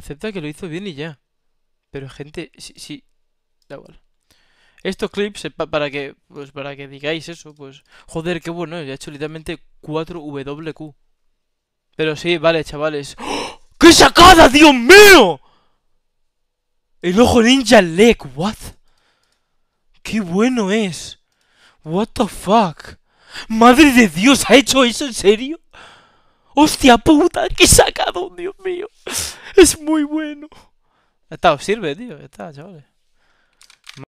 Acepta que lo hizo bien y ya. Pero gente, sí, sí. Da igual. Estos clips, eh, para que, pues para que digáis eso, pues... Joder, qué bueno, ya eh, he hecho literalmente 4WQ. Pero sí, vale, chavales. ¡Oh! ¡Qué sacada, Dios mío! El ojo ninja leg, what? ¡Qué bueno es! What the fuck? ¡Madre de Dios! ¿Ha hecho eso en serio? ¡Hostia puta! ¡Qué sacado, Dios mío! Es muy bueno. está, sirve, tío. está, chavales.